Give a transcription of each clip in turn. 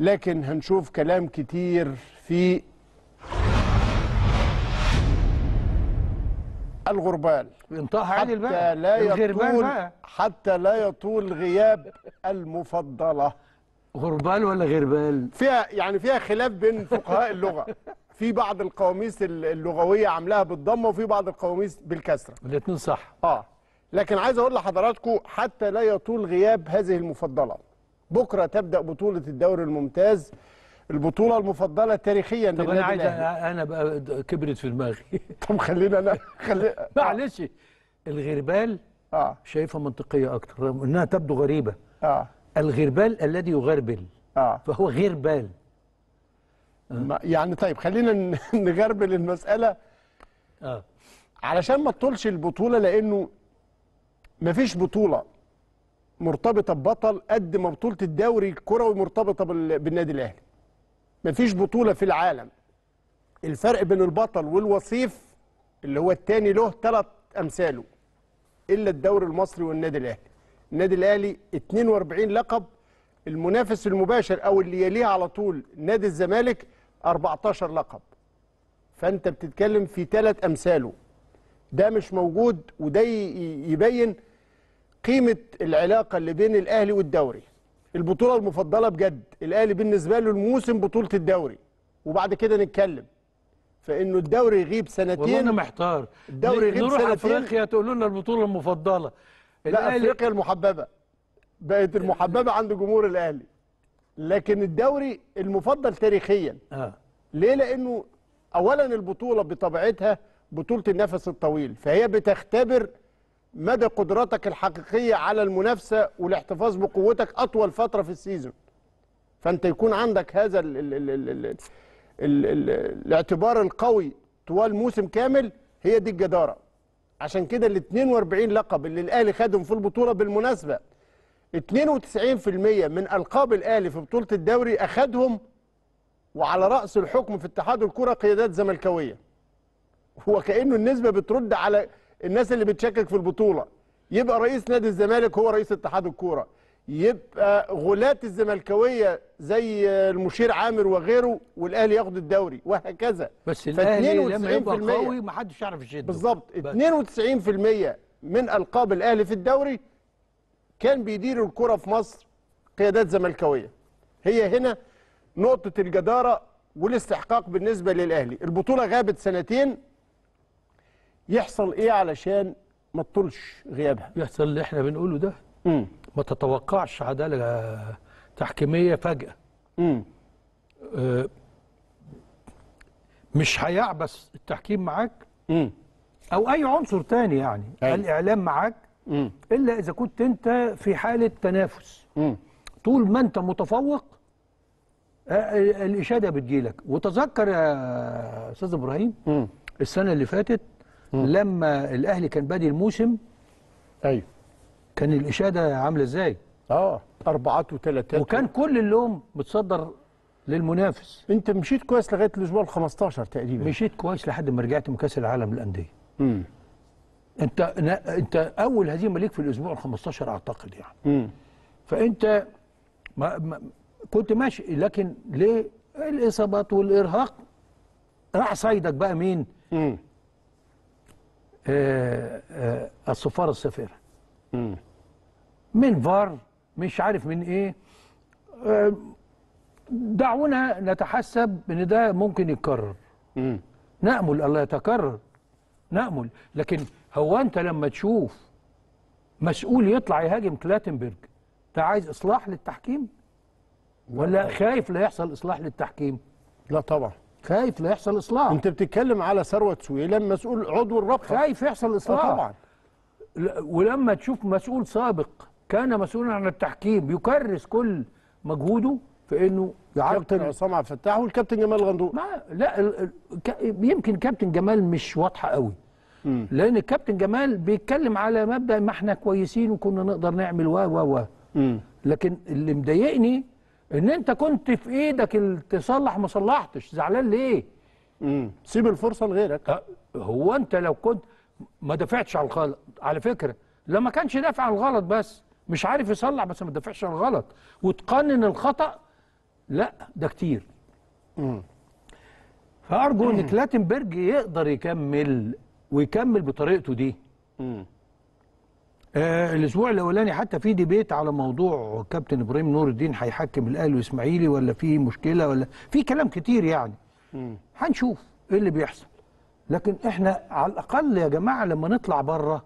لكن هنشوف كلام كتير في الغربال انطاء عادل بقى لا يطول حتى لا يطول غياب المفضله غربال ولا غربال فيها يعني فيها خلاف بين فقهاء اللغه في بعض القواميس اللغويه عاملاها بالضمه وفي بعض القواميس بالكسره الاثنين صح اه لكن عايز اقول لحضراتكم حتى لا يطول غياب هذه المفضله بكره تبدا بطوله الدوري الممتاز البطوله المفضله تاريخيا طب انا عايز انا بقى كبرت في دماغي طب خلينا لا خلي معلش آه. الغربال اه شايفها منطقيه اكتر رغم انها تبدو غريبه اه الغربال الذي يغربل اه فهو غربال آه. يعني طيب خلينا نغربل المساله اه علشان ما تطولش البطوله لانه ما فيش بطوله مرتبطه ببطل قد ما بطوله الدوري الكروي مرتبطه بالنادي الاهلي مفيش بطوله في العالم الفرق بين البطل والوصيف اللي هو الثاني له ثلاث امثاله الا الدوري المصري والنادي الاهلي النادي الاهلي 42 لقب المنافس المباشر او اللي يليه على طول نادي الزمالك 14 لقب فانت بتتكلم في ثلاث امثاله ده مش موجود وده يبين قيمه العلاقه اللي بين الاهلي والدوري البطوله المفضله بجد الاهلي بالنسبه له الموسم بطوله الدوري وبعد كده نتكلم فانه الدوري يغيب سنتين والله انا محتار الدوري يغيب نروح سنتين افريقيا تقولوا لنا البطوله المفضله لا افريقيا المحببه بقت المحببه عند جمهور الاهلي لكن الدوري المفضل تاريخيا آه. ليه لانه اولا البطوله بطبيعتها بطوله النفس الطويل فهي بتختبر مدى قدرتك الحقيقيه على المنافسه والاحتفاظ بقوتك اطول فتره في السيزون فانت يكون عندك هذا الـ الـ الـ الـ الـ الـ الـ الاعتبار القوي طوال موسم كامل هي دي الجداره عشان كده ال 42 لقب اللي الاهلي خدهم في البطوله بالمناسبه 92% من القاب الاهلي في بطوله الدوري اخدهم وعلى راس الحكم في اتحاد الكره قيادات زملكاويه وكانه النسبه بترد على الناس اللي بتشكك في البطوله يبقى رئيس نادي الزمالك هو رئيس اتحاد الكوره يبقى غلاة الزملكاويه زي المشير عامر وغيره والاهلي ياخد الدوري وهكذا بس الاهلي لما يبقى قوي ما حدش يعرف يشده بالظبط 92% من القاب الاهلي في الدوري كان بيدير الكره في مصر قيادات زملكاويه هي هنا نقطه الجداره والاستحقاق بالنسبه للاهلي البطوله غابت سنتين يحصل ايه علشان ما تطولش غيابها يحصل اللي احنا بنقوله ده مم. ما تتوقعش عداله تحكيميه فجاه مم. آه مش هيعبث التحكيم معاك امم او اي عنصر تاني يعني أي. الاعلام معاك امم الا اذا كنت انت في حاله تنافس مم. طول ما انت متفوق آه، آه، الاشاده بتجيلك وتذكر يا استاذ ابراهيم السنه اللي فاتت لما الاهلي كان بادي الموسم ايوه كان الاشاده عامله ازاي؟ اه اربعات وثلاثات وكان كل اللوم متصدر للمنافس انت مشيت كويس لغايه الاسبوع ال 15 تقريبا مشيت كويس لحد ما رجعت من كاس العالم للانديه امم انت انت اول هزيمه ليك في الاسبوع ال 15 اعتقد يعني امم فانت ما ما كنت ماشي لكن ليه الاصابات والارهاق راح صيدك بقى مين؟ امم آه، آه، الصفارة السفيرة من فار مش عارف من ايه آه، دعونا نتحسب ان ده ممكن يتكرر نأمل الله يتكرر نأمل لكن هو انت لما تشوف مسؤول يطلع يهاجم كلاتنبرج انت عايز اصلاح للتحكيم ولا خايف لا يحصل اصلاح للتحكيم لا طبعا خايف لا يحصل اصلاح انت بتتكلم على ثروت سويلم مسؤول عضو الرابطه خايف يحصل اصلاح آه، طبعا ولما تشوف مسؤول سابق كان مسؤولا عن التحكيم يكرس كل مجهوده في انه كابتن عصام عبد الفتاح والكابتن جمال غندور لا ال ال يمكن كابتن جمال مش واضحه قوي مم. لان الكابتن جمال بيتكلم على مبدا ما احنا كويسين وكنا نقدر نعمل و و و لكن اللي مضايقني ان انت كنت في ايدك تصلح ما صلحتش زعلان ليه امم سيب الفرصه لغيرك أه، هو انت لو كنت ما دافعتش على الغلط على فكره لما كانش دافع عن الغلط بس مش عارف يصلح بس ما دافعش عن الغلط وتقنن الخطا لا ده كتير امم فارجو ان كلاتنبرج يقدر يكمل ويكمل بطريقته دي امم آه الاسبوع الاولاني حتى في ديبيت على موضوع كابتن ابراهيم نور الدين هيحكم الاهلي واسماعيلي ولا في مشكله ولا في كلام كتير يعني هنشوف ايه اللي بيحصل لكن احنا على الاقل يا جماعه لما نطلع بره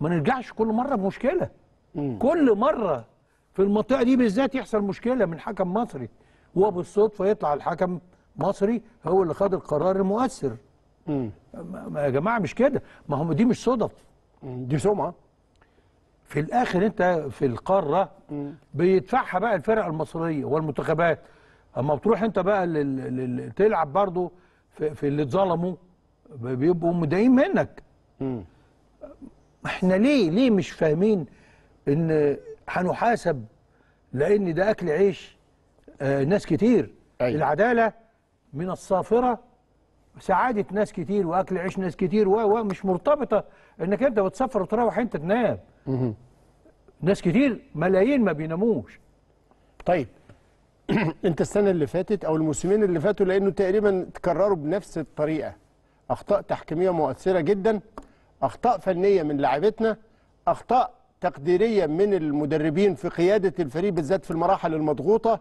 ما نرجعش كل مره بمشكله مم. كل مره في المنطقه دي بالذات يحصل مشكله من حكم مصري وبالصدفه يطلع الحكم مصري هو اللي خد القرار المؤثر مم. يا جماعه مش كده ما هم دي مش صدف دي سمعه في الاخر انت في القاره بيدفعها بقى الفرق المصريه والمنتخبات اما بتروح انت بقى لل... تلعب برضه في, في اللي اتظلموا بيبقوا مضايقين منك احنا ليه ليه مش فاهمين ان هنحاسب لان ده اكل عيش آه ناس كتير أيوة. العداله من الصافره سعاده ناس كتير واكل عيش ناس كتير ومش مرتبطه انك انت بتسافر وتروح انت تنام ناس كتير ملايين ما بيناموش طيب انت السنه اللي فاتت او الموسمين اللي فاتوا لانه تقريبا تكرروا بنفس الطريقه اخطاء تحكيميه مؤثره جدا اخطاء فنيه من لاعبتنا اخطاء تقديريه من المدربين في قياده الفريق بالذات في المراحل المضغوطه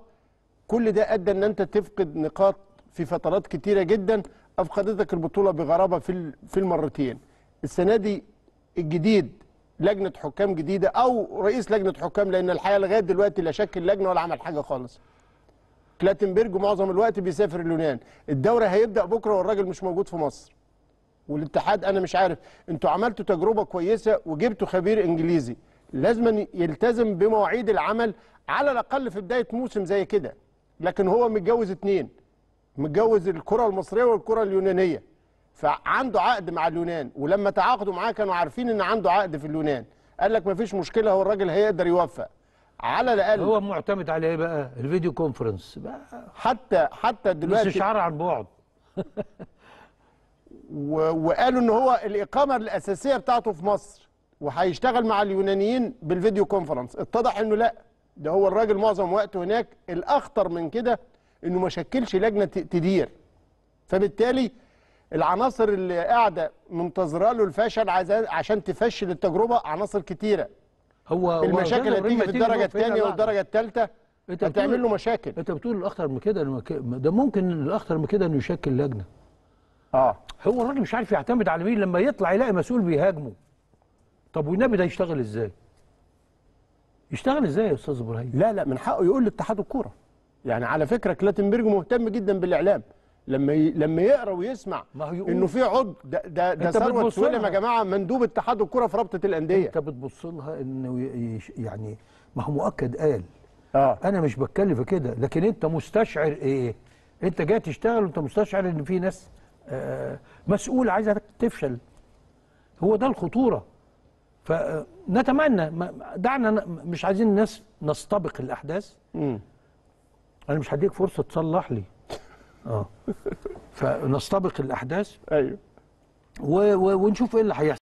كل ده ادى ان انت تفقد نقاط في فترات كتيره جدا افقدتك البطوله بغرابه في في المرتين السنه دي الجديد لجنه حكام جديده او رئيس لجنه حكام لان الحقيقه لغايه دلوقتي لا شكل لجنه ولا عمل حاجه خالص كلاتنبرج معظم الوقت بيسافر اليونان الدوري هيبدا بكره والراجل مش موجود في مصر والاتحاد انا مش عارف انتوا عملتوا تجربه كويسه وجبتوا خبير انجليزي لازم يلتزم بمواعيد العمل على الاقل في بدايه موسم زي كده لكن هو متجوز اتنين متجوز الكره المصريه والكره اليونانيه فعنده عقد مع اليونان ولما تعاقدوا معاه كانوا عارفين ان عنده عقد في اليونان قال لك مفيش مشكله هو الراجل هيقدر يوفق على الاقل هو معتمد على ايه بقى الفيديو كونفرنس بقى حتى حتى دلوقتي استشعار عن بعد وقالوا ان هو الاقامه الاساسيه بتاعته في مصر وهيشتغل مع اليونانيين بالفيديو كونفرنس اتضح انه لا ده هو الراجل معظم وقته هناك الاخطر من كده انه ما شكلش لجنه تدير فبالتالي العناصر اللي قاعده منتظره له الفشل عشان تفشل التجربه عناصر كتيره هو المشاكل اللي في الدرجه الثانيه والدرجه الثالثه هتعمل له مشاكل انت بتقول الاخطر من كده ده ممكن الاخطر من كده انه يشكل لجنه اه هو الراجل مش عارف يعتمد على مين لما يطلع يلاقي مسؤول بيهاجمه طب والنبي ده يشتغل ازاي؟ يشتغل ازاي يا استاذ ابراهيم؟ لا لا من حقه يقول لاتحاد الكوره يعني على فكره كلاتنبرج مهتم جدا بالاعلام لما ي... لما يقرا ويسمع انه في عضو ده ده, ده ثروت سويلم يا جماعه مندوب اتحاد الكره في رابطه الانديه انت بتبص لها انه ي... يعني ما هو مؤكد قال آه. انا مش بتكلم في كده لكن انت مستشعر ايه انت جاي تشتغل وانت مستشعر ان في ناس آه مسؤول عايزه تفشل هو ده الخطوره فنتمنى دعنا مش عايزين الناس نستبق الاحداث م. انا مش هديك فرصه تصلح لي اه فنستبق الاحداث ايوه ونشوف ايه اللي هيحصل